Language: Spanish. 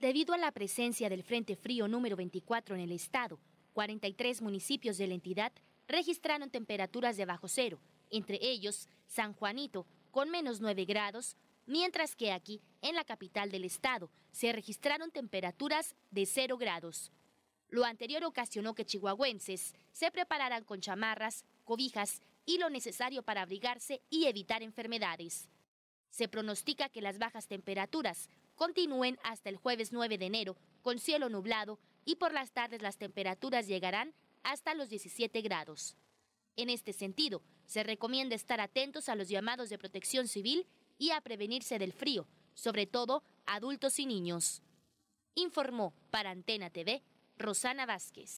Debido a la presencia del Frente Frío número 24 en el estado, 43 municipios de la entidad registraron temperaturas de bajo cero, entre ellos San Juanito, con menos 9 grados, mientras que aquí, en la capital del estado, se registraron temperaturas de 0 grados. Lo anterior ocasionó que chihuahuenses se prepararan con chamarras, cobijas y lo necesario para abrigarse y evitar enfermedades. Se pronostica que las bajas temperaturas continúen hasta el jueves 9 de enero, con cielo nublado, y por las tardes las temperaturas llegarán hasta los 17 grados. En este sentido, se recomienda estar atentos a los llamados de protección civil y a prevenirse del frío, sobre todo adultos y niños. Informó para Antena TV Rosana Vázquez.